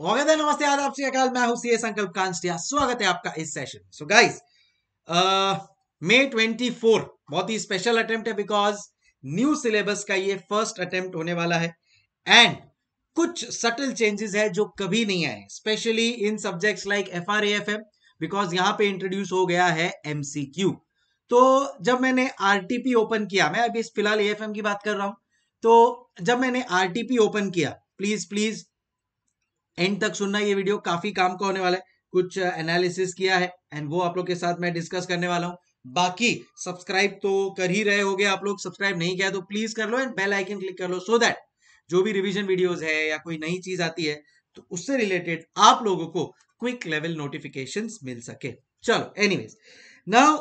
और नमस्ते आज आपसे अकाल मैं हूं सीए संकल्प कांस्टिया स्वागत है आपका इस सेशन सो गाइस मे 24 बहुत ही स्पेशल अटेम्प्ट है बिकॉज न्यू सिलेबस का ये फर्स्ट अटेम्प्ट होने वाला है एंड कुछ सटल चेंजेस है जो कभी नहीं आए specially in subjects like F R F M because यहाँ पे इंट्रोड्यूस हो गया है एमसीक्यू तो जब मैंने आरटीपी ओपन किया मैं अभी फिलहाल एएफएम की बात कर रहा हूं तो जब मैंने आरटीपी ओपन किया प्लीज प्लीज एंड तक सुनना ये वीडियो काफी काम का होने वाला है कुछ एनालिसिस किया है एंड वो आप लोग के साथ मैं डिस्कस करने वाला हूँ बाकी सब्सक्राइब तो कर ही रहे हो आप लोग सब्सक्राइब नहीं किया तो प्लीज कर लो एंड बेल आइकन क्लिक कर लो सो so दैट जो भी रिविजन वीडियोज है या कोई नई चीज आती है तो उससे रिलेटेड आप लोगों को क्विक लेवल नोटिफिकेशन मिल सके चलो anyways now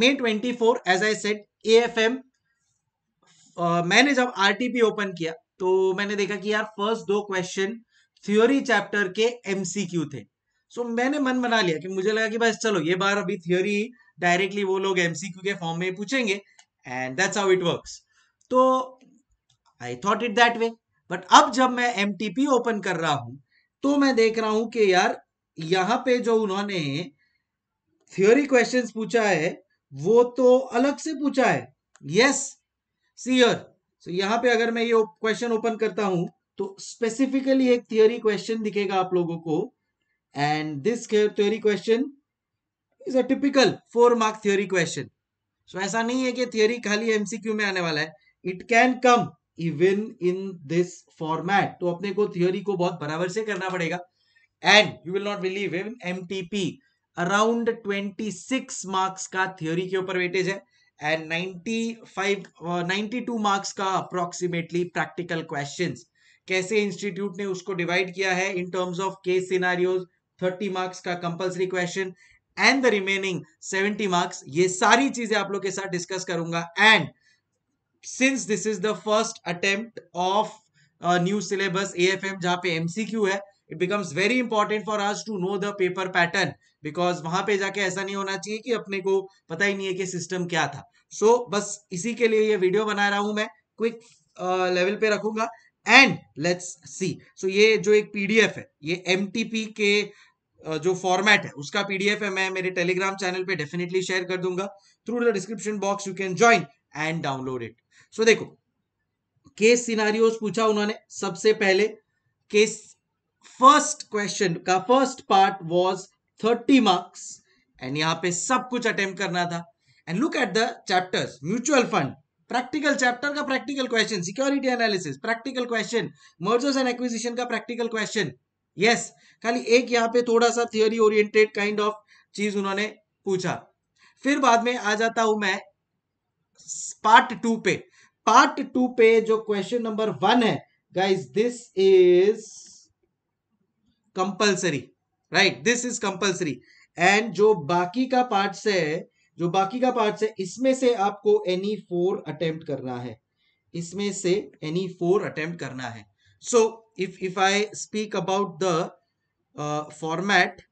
May twenty four as I set A F M मैंने जब आरटीपी ओपन किया तो मैंने देखा कि यार फर्स्ट दो क्वेश्चन थ्योरी चैप्टर के एमसीक्यू थे सो so, मैंने मन बना लिया कि मुझे लगा कि बस चलो ये बार अभी थ्योरी डायरेक्टली वो लोग एमसीक्यू के फॉर्म में पूछेंगे and that's how it works तो I thought it that way but अब जब मैं एम ओपन कर रहा हूं तो मैं देख रहा हूं कि यार यहां पे जो उन्होंने थ्योरी क्वेश्चंस पूछा है वो तो अलग से पूछा है यस सीयर सो यहां पे अगर मैं ये क्वेश्चन ओपन करता हूं तो स्पेसिफिकली एक थियोरी क्वेश्चन दिखेगा आप लोगों को and this theory question is a typical four mark theory question so ऐसा नहीं है कि थियोरी खाली एमसीक्यू में आने वाला है it can come even in this format तो अपने को थियोरी को बहुत बराबर से करना पड़ेगा and you will not believe in MTP around 26 marks का थियोरी के ऊपर वेटेज है एंड 95 नाइनटी 92 मार्क्स का अप्रोक्सीमेटली प्रैक्टिकल क्वेश्चंस कैसे इंस्टीट्यूट ने उसको डिवाइड किया है in terms of case scenarios 30 marks का compulsory question and the remaining 70 marks ये सारी चीजें आप लोग के साथ डिस्कस करूंगा and since this is the first attempt of new syllabus A F M जहां पे एमसीक्यू है it becomes very important for us to know the paper pattern because वहां पे जाके ऐसा नहीं होना चाहिए कि अपने को पता ही नहीं है कि सिस्टम क्या था सो so, बस इसी के लिए ये वीडियो बना रहा हूं मैं क्विक लेवल uh, पे रखूंगा एंड लेट्स सी सो ये जो एक पीडीएफ है ये एम के जो फॉर्मेट है उसका पीडीएफ है मैं मेरे टेलीग्राम चैनल पे डेफिनेटली शेयर कर दूंगा through the description box you can join and download it so देखो केस सिनारियोस पूछा उन्होंने सबसे पहले केस फर्स्ट क्वेश्चन का first part was 30 marks and यहां पे सब कुछ अटेम्प्ट करना था and look at the chapters mutual fund practical chapter का practical question security analysis practical question mergers and acquisition का प्रैक्टिकल क्वेश्चन यस खाली एक यहाँ पे थोड़ा सा थियोरी ओरिएंटेड काइंड ऑफ चीज उन्होंने पूछा फिर बाद में आ जाता हूं मैं पार्ट टू पे पार्ट टू पे जो क्वेश्चन नंबर वन है guys this is compulsory right this is compulsory and जो बाकी का पार्ट है जो बाकी का पार्ट है इसमें से आपको एनी फोर अटेम्प्ट करना है इसमें से एनी फोर अटेम्प्ट करना है so if if I speak about the format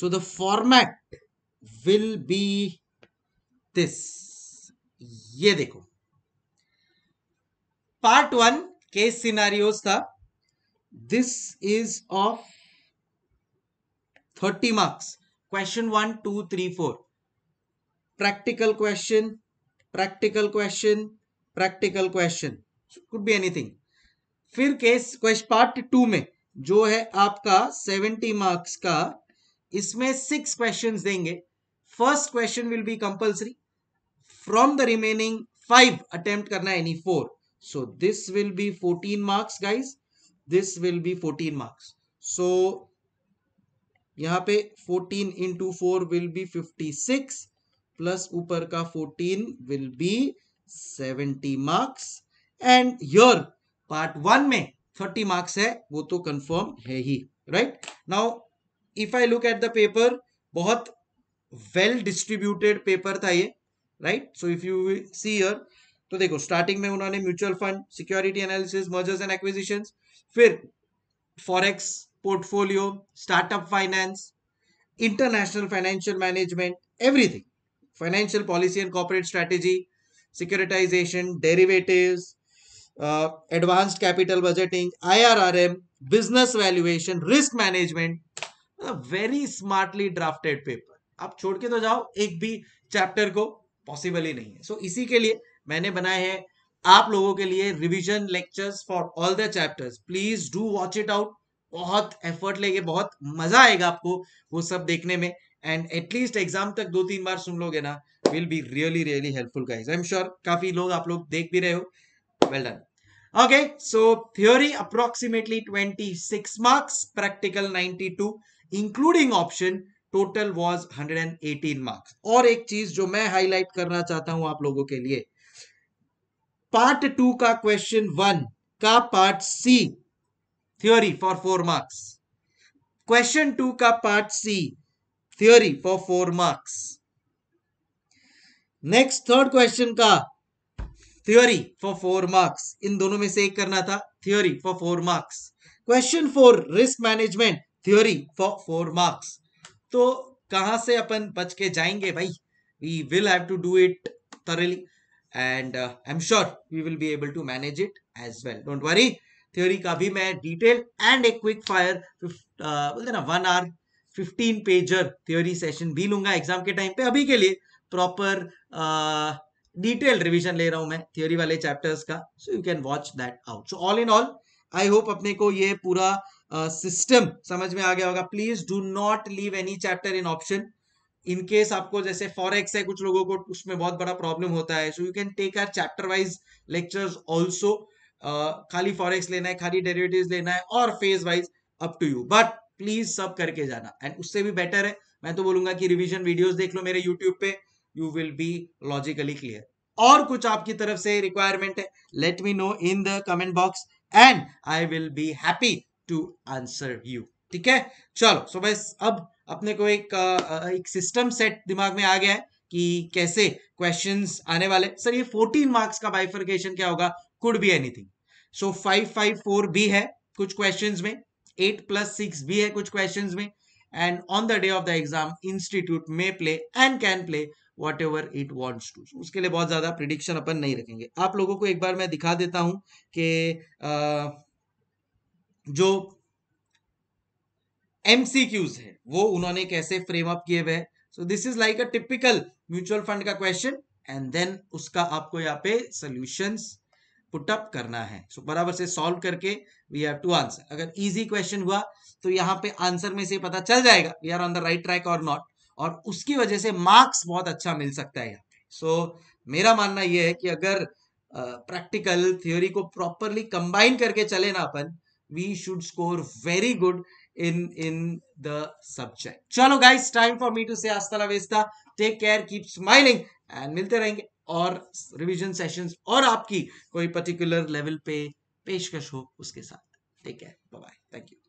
so the format will be this ये देखो पार्ट वन केस सिनारियोज था this is of thirty marks question one two three four practical question practical question practical question could be anything फिर case question part two में जो है आपका seventy marks का इसमें सिक्स क्वेश्चंस देंगे first question will be compulsory from the remaining five attempt करना any four so this will be fourteen marks guys this will be fourteen marks so यहाँ पे 14 into four will be 56 plus ऊपर का 14 will be 70 marks and your part one में 30 marks है वो तो confirm है ही right now if I look at the paper बहुत वेल डिस्ट्रीब्यूटेड पेपर था ये right so if you see यर तो देखो स्टार्टिंग में उन्होंने mutual fund security analysis mergers and acquisitions फिर forex portfolio, startup finance, international financial management, everything. Financial policy and corporate strategy, securitization, derivatives, uh, advanced capital budgeting, IRRM, business valuation, risk management. Very smartly drafted paper आप छोड़ के तो जाओ एक भी chapter को possible ही नहीं है सो so, इसी के लिए मैंने बनाए हैं आप लोगों के लिए revision lectures for all the chapters please do watch it out बहुत एफर्ट लेंगे बहुत मजा आएगा आपको वो सब देखने में एंड एटलीस्ट एग्जाम तक दो तीन बार सुन लोगे ना will be really really helpful guys I am sure काफी लोग आप लोग देख भी रहे हो well done twenty six marks practical ninety two including option total was hundred and eighteen marks और एक चीज जो मैं हाईलाइट करना चाहता हूं आप लोगों के लिए पार्ट टू का क्वेश्चन वन का part C theory for four marks question two का part C theory for four marks next third question का थ्योरी फॉर फोर मार्क्स इन दोनों में से एक करना था theory for four marks question four risk management theory for four marks तो कहां से अपन बच के जाएंगे भाई we will have to do it thoroughly and I am sure we will be able to manage it as well don't worry theory का भी मैं डिटेल एंड एक क्विक फायर बोलते ना one hour fifteen pager theory session भी लूंगा exam के time पे अभी के लिए प्रॉपर डिटेल रिविजन ले रहा हूं मैं थ्योरी वाले चैप्टर्स का so you can watch that out so all in all I hope अपने को ये पूरा सिस्टम uh, समझ में आ गया होगा please do not leave any chapter in option in case आपको जैसे फॉरेक्स है कुछ लोगों को उसमें बहुत बड़ा प्रॉब्लम होता है so you can take our chapter wise lectures also खाली फॉरेक्स लेना है खाली डेरिवेटिव्स लेना है और phase wise up to you but please सब करके जाना एंड उससे भी बेटर है मैं तो बोलूंगा कि रिविजन वीडियोस देख लो मेरे यूट्यूब पे you will be logically clear और कुछ आपकी तरफ से रिक्वायरमेंट है let me know in the comment box and I will be happy to answer you ठीक है चलो सो बस अब अपने को एक एक सिस्टम सेट दिमाग में आ गया है कि कैसे क्वेश्चंस आने वाले सर ये 14 मार्क्स का बाइफर्केशन क्या होगा could be anything so five five four भी है कुछ क्वेश्चन में एट प्लस सिक्स भी है कुछ क्वेश्चन में and on the day of the exam institute may play and can play whatever it wants to उसके लिए बहुत ज्यादा प्रिडिक्शन अपन नहीं रखेंगे आप लोगों को एक बार मैं दिखा देता हूं कि जो क्यूज है वो उन्होंने कैसे फ्रेम अप किए हुए हैं so this is like a typical mutual fund का क्वेश्चन एंड देन उसका आपको यहाँ पे सोल्यूशंस पुटअप करना है सो so, बराबर से सॉल्व करके वी हैव टू आंसर अगर इजी क्वेश्चन हुआ तो यहाँ पे आंसर में से पता चल जाएगा we are on the right track और नॉट और उसकी वजह से मार्क्स बहुत अच्छा मिल सकता है यहाँ पे सो so, मेरा मानना यह है कि अगर प्रैक्टिकल uh, थ्योरी को प्रॉपरली कंबाइन करके चले ना अपन we should score very good in in the subject चलो guys time for me to say आस्ता la vista take care keep smiling and milte rahenge और रिवीजन सेशंस और आपकी कोई पर्टिकुलर लेवल पे पेशकश हो उसके साथ ठीक है बाय थैंक यू